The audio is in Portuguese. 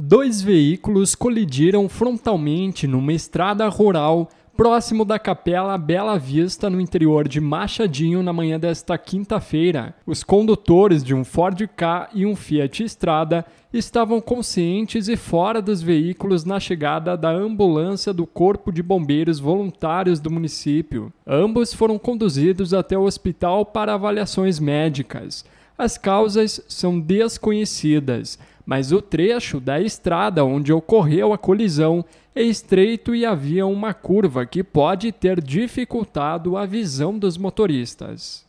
dois veículos colidiram frontalmente numa estrada rural próximo da Capela Bela Vista, no interior de Machadinho, na manhã desta quinta-feira. Os condutores de um Ford K e um Fiat Estrada estavam conscientes e fora dos veículos na chegada da ambulância do Corpo de Bombeiros Voluntários do município. Ambos foram conduzidos até o hospital para avaliações médicas. As causas são desconhecidas, mas o trecho da estrada onde ocorreu a colisão é estreito e havia uma curva que pode ter dificultado a visão dos motoristas.